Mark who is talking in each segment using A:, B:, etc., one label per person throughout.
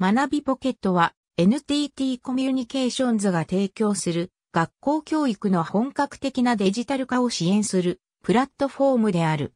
A: 学びポケットは NTT コミュニケーションズが提供する学校教育の本格的なデジタル化を支援するプラットフォームである。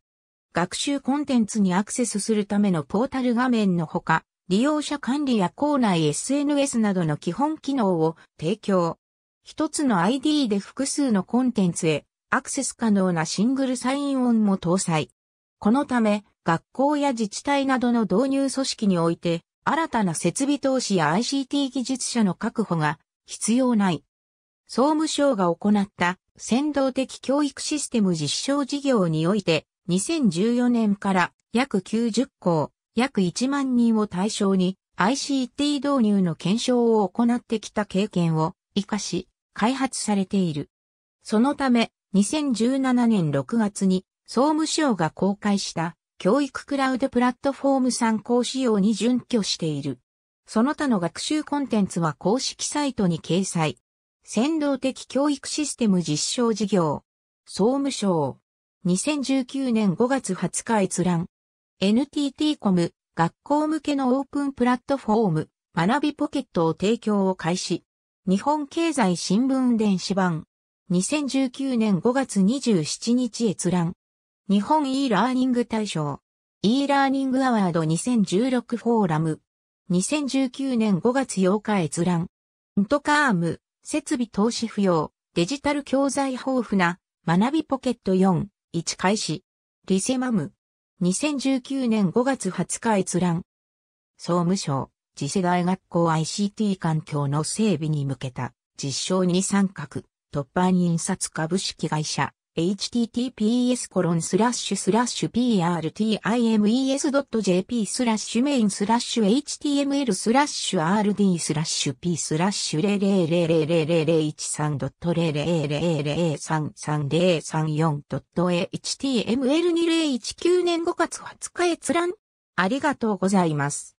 A: 学習コンテンツにアクセスするためのポータル画面のほか、利用者管理や校内 SNS などの基本機能を提供。一つの ID で複数のコンテンツへアクセス可能なシングルサインオンも搭載。このため、学校や自治体などの導入組織において、新たな設備投資や ICT 技術者の確保が必要ない。総務省が行った先導的教育システム実証事業において2014年から約90校、約1万人を対象に ICT 導入の検証を行ってきた経験を活かし開発されている。そのため2017年6月に総務省が公開した教育クラウドプラットフォーム参考仕様に準拠している。その他の学習コンテンツは公式サイトに掲載。先導的教育システム実証事業。総務省。2019年5月20日閲覧。NTT コム、学校向けのオープンプラットフォーム、学びポケットを提供を開始。日本経済新聞電子版。2019年5月27日閲覧。日本 e ラーニング大賞 e ラーニングアワード2016フォーラム2019年5月8日閲覧トカーム設備投資不要デジタル教材豊富な学びポケット4 1開始リセマム2019年5月20日閲覧総務省次世代学校 ICT 環境の整備に向けた実証に参画突破印刷株式会社 https コロンスラッシュスラッシュ prtimes.jp スラッシュメインスラッシュ html スラッシュ rd スラッシュ p スラッシュ 000013.000033034.html2019 年5月20日閲覧ありがとうございます。